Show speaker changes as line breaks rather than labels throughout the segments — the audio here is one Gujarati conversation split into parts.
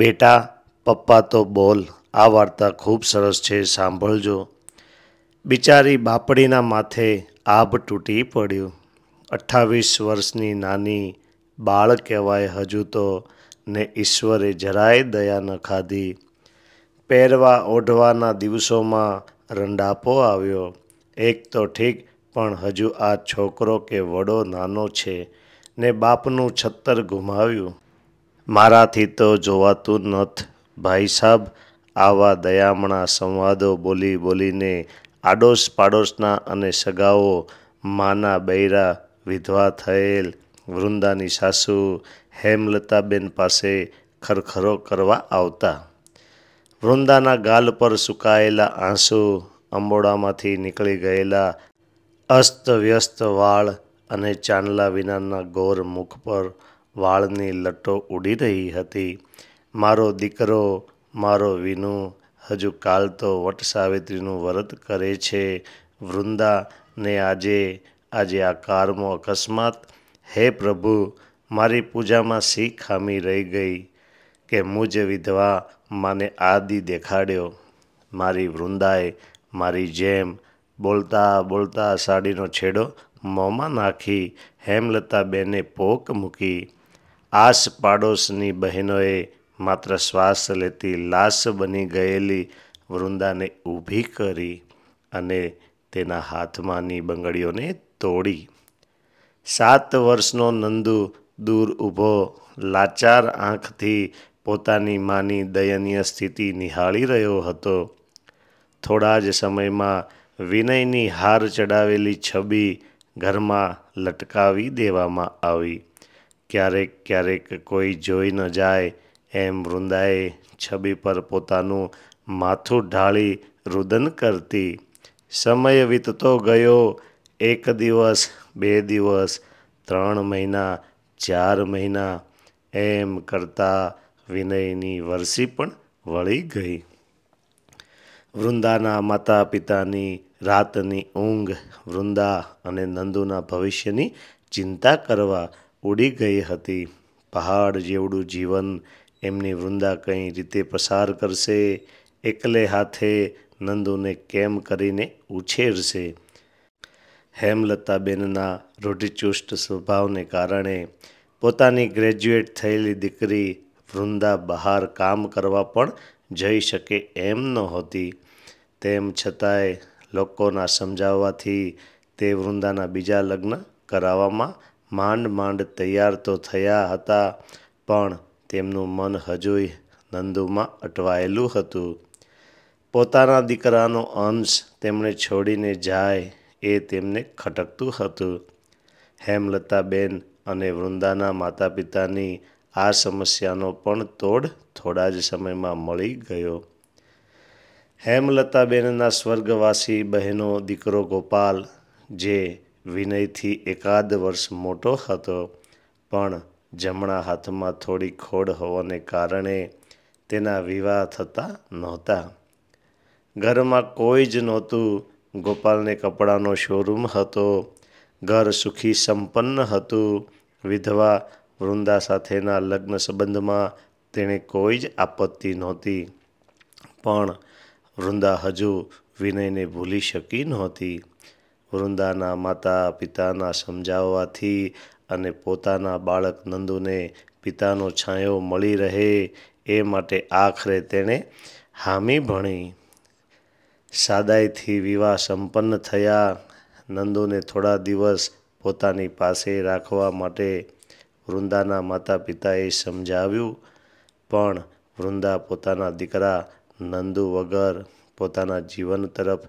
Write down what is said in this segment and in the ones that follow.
બેટા પપ્પા તો બોલ આ વાર્તા ખૂબ સરસ છે સાંભળજો બિચારી બાપડીના માથે આભ તૂટી પડ્યું અઠ્ઠાવીસ વર્ષની નાની બાળ કહેવાય હજુ તો ને ઈશ્વરે જરાય દયા ન ખાધી પહેરવા ઓઢવાના દિવસોમાં રંડાપો આવ્યો એક તો ઠીક પણ હજુ આ છોકરો કે વડો નાનો છે ને બાપનું છત્તર ગુમાવ્યું મારાથી તો જોવાતું નથ ભાઈ સાહેબ આવા દયામણા સંવાદો બોલી બોલીને આડોશ પાડોશના અને સગાઓ માના બૈરા વિધવા થયેલ વૃંદાની સાસુ હેમલતાબેન પાસે ખરખરો કરવા આવતા વૃંદાના ગાલ પર સુકાયેલા આંસુ અંબોડામાંથી નીકળી ગયેલા અસ્ત વ્યસ્ત વાળ અને ચાંદલા વિનાના ગોર મુખ પર વાળની લટ્ટો ઉડી રહી હતી મારો દીકરો મારો વિનુ હજુ કાલ તો વટ સાવિત્રીનું વ્રત કરે છે વૃંદા ને આજે આજે આ કારમો અકસ્માત હે પ્રભુ મારી પૂજામાં સી ખામી રહી ગઈ કે મુજ વિધવા માને આદિ દેખાડ્યો મારી વૃંદાએ મારી જેમ બોલતા બોલતા સાડીનો છેડો મોંમાં નાખી હેમલતાબેને પોક મૂકી આસપાડોશની બહેનોએ માત્ર શ્વાસ લેતી લાશ બની ગયેલી વૃંદાને ઊભી કરી અને તેના હાથમાંની બંગડીઓને તોડી સાત વર્ષનો નંદુ દૂર ઊભો લાચાર આંખથી પોતાની માની દયનીય સ્થિતિ નિહાળી રહ્યો હતો થોડા જ સમયમાં વિનયની હાર ચડાવેલી છબી ઘરમાં લટકાવી દેવામાં આવી ક્યારેક ક્યારેક કોઈ જોઈ ન જાય એમ વૃંદાએ છબી પર પોતાનું માથું ઢાળી રુદન કરતી સમય વીતતો ગયો એક દિવસ બે દિવસ ત્રણ મહિના ચાર મહિના એમ કરતા વિનયની વરસી પણ વળી ગઈ વૃંદાના માતા પિતાની રાતની ઊંઘ વૃંદા અને નંદુના ભવિષ્યની ચિંતા કરવા ઉડી ગઈ હતી પહાડ જેવડું જીવન એમની વૃંદા કઈ રીતે પસાર કરશે એકલે હાથે નંદુને કેમ કરીને ઉછેરશે હેમલતાબેનના રૂઢિચુસ્ત સ્વભાવને કારણે પોતાની ગ્રેજ્યુએટ થયેલી દીકરી વૃંદા બહાર કામ કરવા પણ જઈ શકે એમ નહોતી તેમ છતાંય લોકોના સમજાવવાથી તે વૃંદાના બીજા લગ્ન કરાવવામાં માંડ માંડ તૈયાર તો થયા હતા પણ તેમનું મન હજુય નંદુમાં અટવાયેલું હતું પોતાના દીકરાનો અંશ તેમણે છોડીને જાય એ તેમને ખટકતું હતું હેમલતાબેન અને વૃંદાના માતા પિતાની આ સમસ્યાનો પણ તોડ થોડા જ સમયમાં મળી ગયો હેમલતાબેનના સ્વર્ગવાસી બહેનો દીકરો ગોપાલ જે વિનયથી એકાદ વર્ષ મોટો હતો પણ જમણા હાથમાં થોડી ખોડ હોવાને કારણે તેના વિવાહ થતા નહોતા ઘરમાં કોઈ જ નહોતું ગોપાલને કપડાનો શોરૂમ હતો ઘર સુખી સંપન્ન હતું વિધવા વૃંદા સાથેના લગ્ન સંબંધમાં તેણે કોઈ જ આપત્તિ નહોતી પણ વૃંદા હજુ વિનયને ભૂલી શકી નહોતી વૃંદાના માતા પિતાના સમજાવવાથી અને પોતાના બાળક નંદુને પિતાનો છાંયો મળી રહે એ માટે આખરે તેણે હામી ભણી સાદાઈથી વિવાહ સંપન્ન થયા નંદુને થોડા દિવસ પોતાની પાસે રાખવા માટે વૃંદાના માતા પિતાએ સમજાવ્યું પણ વૃંદા પોતાના દીકરા નંદુ વગર પોતાના જીવન તરફ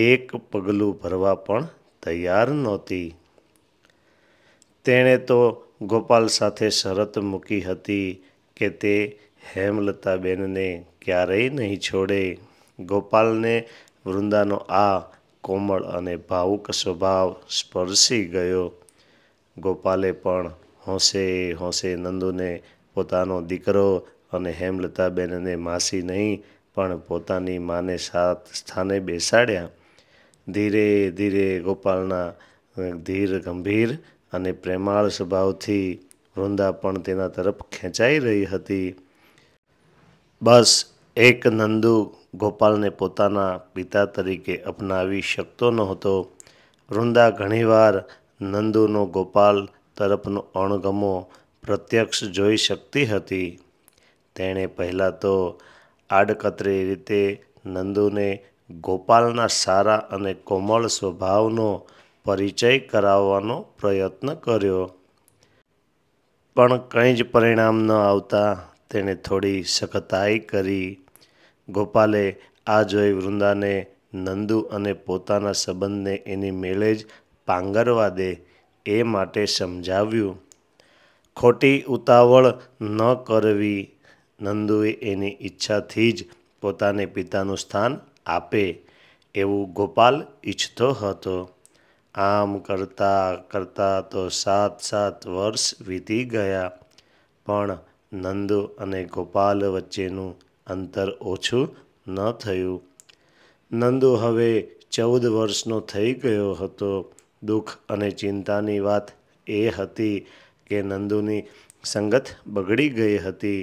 એક પગલું ભરવા પણ તૈયાર નહોતી તેણે તો ગોપાલ સાથે શરત મૂકી હતી કે તે હેમલતાબેનને ક્યારેય નહીં છોડે ગોપાલને વૃંદાનો આ કોમળ અને ભાવુક સ્વભાવ સ્પર્શી ગયો ગોપાલે પણ હોંશે હોંશે નંદુને પોતાનો દીકરો અને હેમલતાબેનને માસી નહીં પણ પોતાની માને સાત સ્થાને બેસાડ્યા ધીરે ધીરે ગોપાલના ધીર ગંભીર અને પ્રેમાળ સ્વભાવથી વૃંદા પણ તેના તરફ ખેંચાઈ રહી હતી બસ એક નંદુ ગોપાલને પોતાના પિતા તરીકે અપનાવી શકતો નહોતો વૃંદા ઘણીવાર નંદુનો ગોપાલ તરફનો અણગમો પ્રત્યક્ષ જોઈ શકતી હતી તેણે પહેલાં તો આડકતરી રીતે નંદુને ગોપાલના સારા અને કોમળ સ્વભાવનો પરિચય કરાવવાનો પ્રયત્ન કર્યો પણ કંઈ જ પરિણામ ન આવતા તેણે થોડી સખતાઈ કરી ગોપાલે આ જોઈ વૃંદાને નંદુ અને પોતાના સંબંધને એની મેળે જ પાંગરવા દે એ માટે સમજાવ્યું ખોટી ઉતાવળ ન કરવી નંદુએ એની ઈચ્છાથી જ પોતાને પિતાનું સ્થાન આપે એવું ગોપાલ ઈચ્છતો હતો આમ કરતા કરતાં તો સાત સાત વર્ષ વીતી ગયા પણ નંદુ અને ગોપાલ વચ્ચેનું અંતર ઓછું ન થયું નંદુ હવે ચૌદ વર્ષનો થઈ ગયો હતો દુઃખ અને ચિંતાની વાત એ હતી કે નંદુની સંગત બગડી ગઈ હતી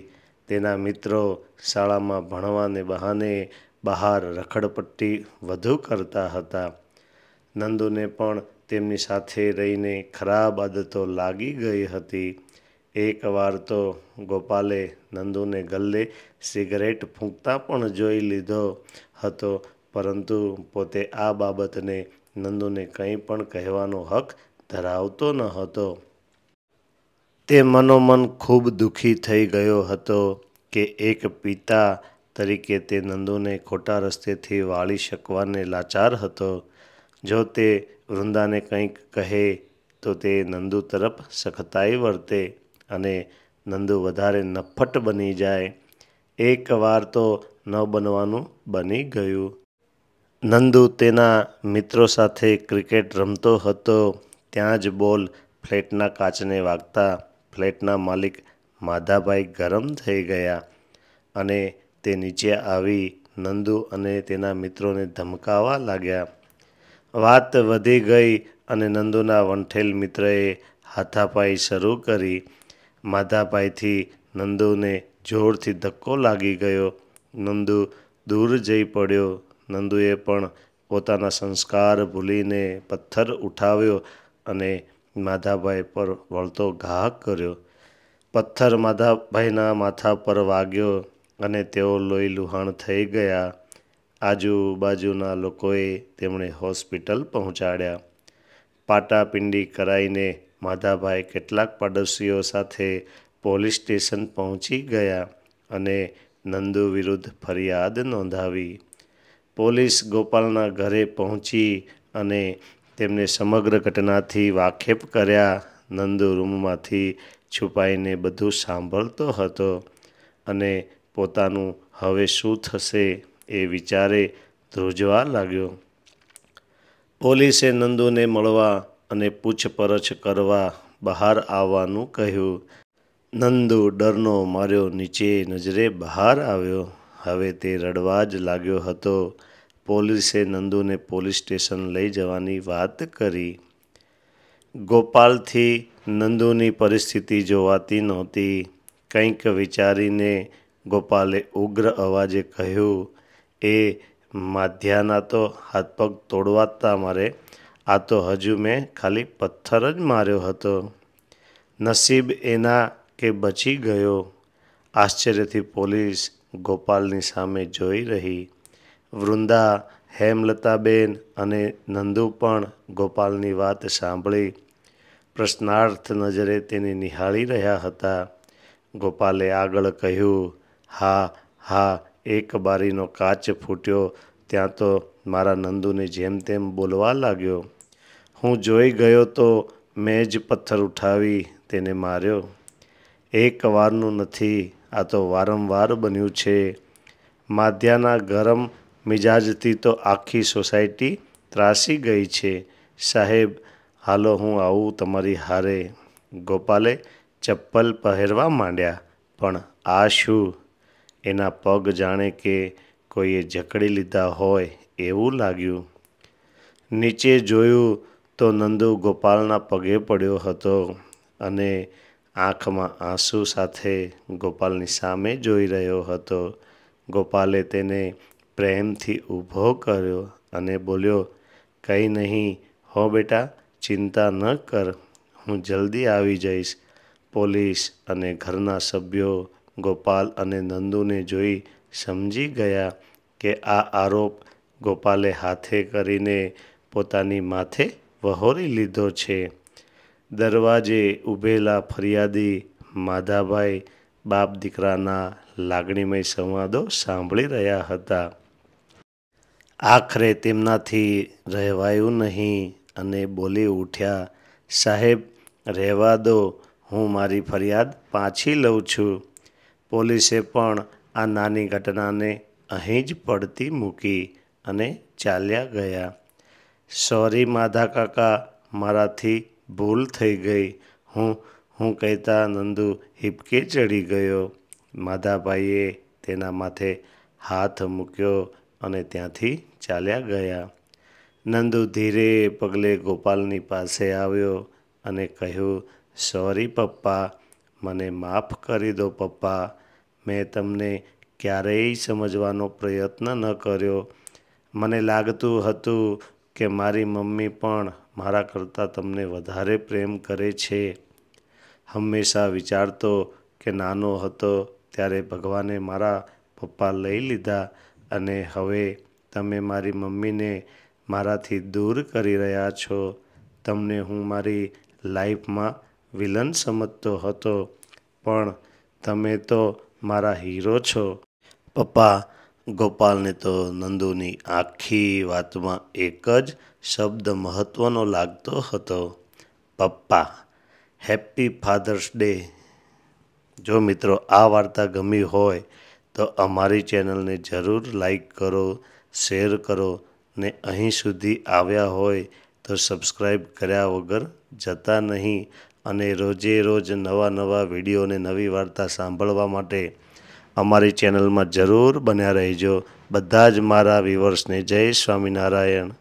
તેના મિત્રો શાળામાં ભણવાને બહાને બહાર રખડપટ્ટી વધુ કરતા હતા નંદુને પણ તેમની સાથે રહીને ખરાબ આદતો લાગી ગઈ હતી એકવાર તો ગોપાલે નંદુને ગલ્લે સિગરેટ ફૂંકતા પણ જોઈ લીધો હતો પરંતુ પોતે આ બાબતને નંદુને કંઈ પણ કહેવાનો હક ધરાવતો ન હતો તે મનોમન ખૂબ દુઃખી થઈ ગયો હતો કે એક પિતા તરીકે તે નંદુને ખોટા રસ્તેથી વાળી શકવાને લાચાર હતો જો તે વૃંદાને કંઈક કહે તો તે નંદુ તરફ સખતાઈ વર્તે અને નંદુ વધારે નફટ બની જાય એકવાર તો ન બનવાનું બની ગયું નંદુ તેના મિત્રો સાથે ક્રિકેટ રમતો હતો ત્યાં જ બોલ ફ્લેટના કાચને વાગતા ફ્લેટના માલિક માધાભાઈ ગરમ થઈ ગયા અને તે નીચે આવી નંદુ અને તેના મિત્રોને ધમકાવા લાગ્યા વાત વધી ગઈ અને નંદુના વંઠેલ મિત્રએ હાથાપાઈ શરૂ કરી માધાપાઈથી નંદુને જોરથી ધક્કો લાગી ગયો નંદુ દૂર જઈ પડ્યો નંદુએ પણ પોતાના સંસ્કાર ભૂલીને પથ્થર ઉઠાવ્યો અને માધાભાઈ પર વળતો ઘા કર્યો પથ્થર માધાભાઈના માથા પર વાગ્યો અને તેઓ લોહી લુહાણ થઈ ગયા આજુબાજુના લોકોએ તેમણે હોસ્પિટલ પહોંચાડ્યા પાટાપિંડી કરાઈને માધાભાઈ કેટલાક પડોશીઓ સાથે પોલીસ સ્ટેશન પહોંચી ગયા અને નંદુ વિરુદ્ધ ફરિયાદ નોંધાવી પોલીસ ગોપાલના ઘરે પહોંચી અને તેમને સમગ્ર ઘટનાથી વાકેફ કર્યા નંદુ રૂમમાંથી છુપાઈને બધું સાંભળતો હતો અને પોતાનું હવે શું થશે એ વિચારે ધ્રુજવા લાગ્યો પોલીસે નંદુને મળવા અને પૂછપરછ કરવા બહાર આવવાનું કહ્યું નંદુ ડરનો માર્યો નીચે નજરે બહાર આવ્યો હવે તે રડવા જ લાગ્યો હતો પોલીસે નંદુને પોલીસ સ્ટેશન લઈ જવાની વાત કરી ગોપાલથી નંદુની પરિસ્થિતિ જોવાતી નહોતી કંઈક વિચારીને ગોપાલે ઉગ્ર અવાજે કહ્યું એ માધ્યાના તો હાથપગ તોડવાતા મારે આ તો હજુ મેં ખાલી પથ્થર જ માર્યો હતો નસીબ એના કે બચી ગયો આશ્ચર્યથી પોલીસ ગોપાલની સામે જોઈ રહી વૃંદા હેમલતાબેન અને નંદુ પણ ગોપાલની વાત સાંભળી પ્રશ્નાર્થ નજરે તેને નિહાળી રહ્યા હતા ગોપાલે આગળ કહ્યું હા હા એક બારીનો કાચ ફૂટ્યો ત્યાં તો મારા નંદુને જેમ તેમ બોલવા લાગ્યો હું જોઈ ગયો તો મેં જ પથ્થર ઉઠાવી તેને માર્યો એક વારનું નથી આ તો વારંવાર બન્યું છે માધ્યાના ગરમ મિજાજથી તો આખી સોસાયટી ત્રાસી ગઈ છે સાહેબ હાલો હું આવું તમારી હારે ગોપાલે ચપ્પલ પહેરવા માંડ્યા પણ આ શું એના પગ જાણે કે કોઈએ જકડી લીધા હોય એવું લાગ્યું નીચે જોયું તો નંદુ ગોપાલના પગે પડ્યો હતો અને આંખમાં આંસુ સાથે ગોપાલની સામે જોઈ રહ્યો હતો ગોપાલે તેને પ્રેમથી ઊભો કર્યો અને બોલ્યો કંઈ નહીં હો બેટા ચિંતા ન કર હું જલ્દી આવી જઈશ પોલીસ અને ઘરના સભ્યો ગોપાલ અને નંદુને જોઈ સમજી ગયા કે આ આરોપ ગોપાલે હાથે કરીને પોતાની માથે વહોરી લીધો છે દરવાજે ઊભેલા ફરિયાદી માધાભાઈ બાપ દીકરાના લાગણીમય સંવાદો સાંભળી રહ્યા હતા આખરે તેમનાથી રહેવાયું નહીં અને બોલી ઉઠ્યા સાહેબ રહેવા દો હું મારી ફરિયાદ પાછી લઉં છું પોલીસે પણ આ નાની ઘટનાને અહીં જ પડતી મૂકી અને ચાલ્યા ગયા સોરી માધા કાકા મારાથી ભૂલ થઈ ગઈ હું હું કહેતા નંદુ હિપકે ચડી ગયો માધાભાઈએ તેના માથે હાથ મૂક્યો અને ત્યાંથી ચાલ્યા ગયા નંદુ ધીરે પગલે ગોપાલની પાસે આવ્યો અને કહ્યું સોરી પપ્પા મને માફ કરી દો પપ્પા મેં તમને ક્યારેય સમજવાનો પ્રયત્ન ન કર્યો મને લાગતું હતું કે મારી મમ્મી પણ મારા કરતાં તમને વધારે પ્રેમ કરે છે હંમેશા વિચારતો કે નાનો હતો ત્યારે ભગવાને મારા પપ્પા લઈ લીધા અને હવે તમે મારી મમ્મીને મારાથી દૂર કરી રહ્યા છો તમને હું મારી લાઈફમાં વિલન સમજતો હતો પણ તમે તો મારા હીરો છો પપ્પા ગોપાલને તો નંદુની આખી વાતમાં એક જ શબ્દ મહત્ત્વનો લાગતો હતો પપ્પા હેપી ફાધર્સ ડે જો મિત્રો આ વાર્તા ગમી હોય તો અમારી ચેનલને જરૂર લાઈક કરો શેર કરો ને અહીં સુધી આવ્યા હોય તો સબસ્ક્રાઈબ કર્યા વગર જતા નહીં અને રોજે રોજ નવા નવા વિડીયો અને નવી વાર્તા સાંભળવા માટે અમારી ચેનલમાં જરૂર બન્યા રહેજો બધા જ મારા વ્યુવર્સને જય સ્વામિનારાયણ